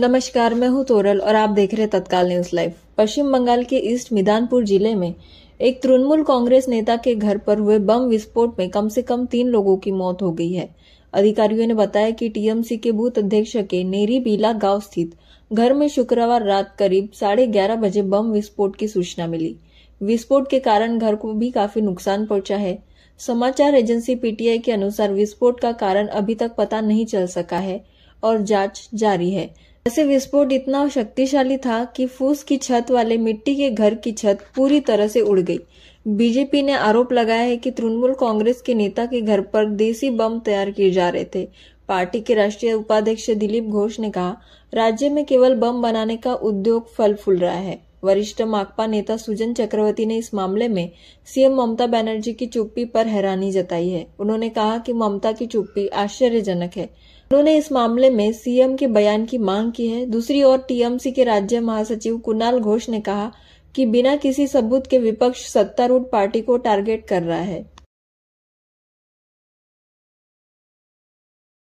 नमस्कार मैं हूं तोरल और आप देख रहे तत्काल न्यूज लाइव पश्चिम बंगाल के ईस्ट मिदानपुर जिले में एक तृणमूल कांग्रेस नेता के घर पर हुए बम विस्फोट में कम से कम तीन लोगों की मौत हो गई है अधिकारियों ने बताया कि टीएमसी के बूथ अध्यक्ष के नेरी बीला गांव स्थित घर में शुक्रवार रात करीब साढ़े ग्यारह बजे बम विस्फोट की सूचना मिली विस्फोट के कारण घर को भी काफी नुकसान पहुंचा है समाचार एजेंसी पीटीआई के अनुसार विस्फोट का कारण अभी तक पता नहीं चल सका है और जांच जारी है ऐसे विस्फोट इतना शक्तिशाली था कि फूस की छत वाले मिट्टी के घर की छत पूरी तरह से उड़ गई बीजेपी ने आरोप लगाया है कि तृणमूल कांग्रेस के नेता के घर पर देसी बम तैयार किए जा रहे थे पार्टी के राष्ट्रीय उपाध्यक्ष दिलीप घोष ने कहा राज्य में केवल बम बनाने का उद्योग फल फूल रहा है वरिष्ठ माकपा नेता सुजन चक्रवर्ती ने इस मामले में सीएम ममता बनर्जी की चुप्पी पर हैरानी जताई है उन्होंने कहा कि ममता की चुप्पी आश्चर्यजनक है उन्होंने इस मामले में सीएम के बयान की मांग की है दूसरी ओर टीएमसी के राज्य महासचिव कुणाल घोष ने कहा कि बिना किसी सबूत के विपक्ष सत्तारूढ़ पार्टी को टारगेट कर रहा है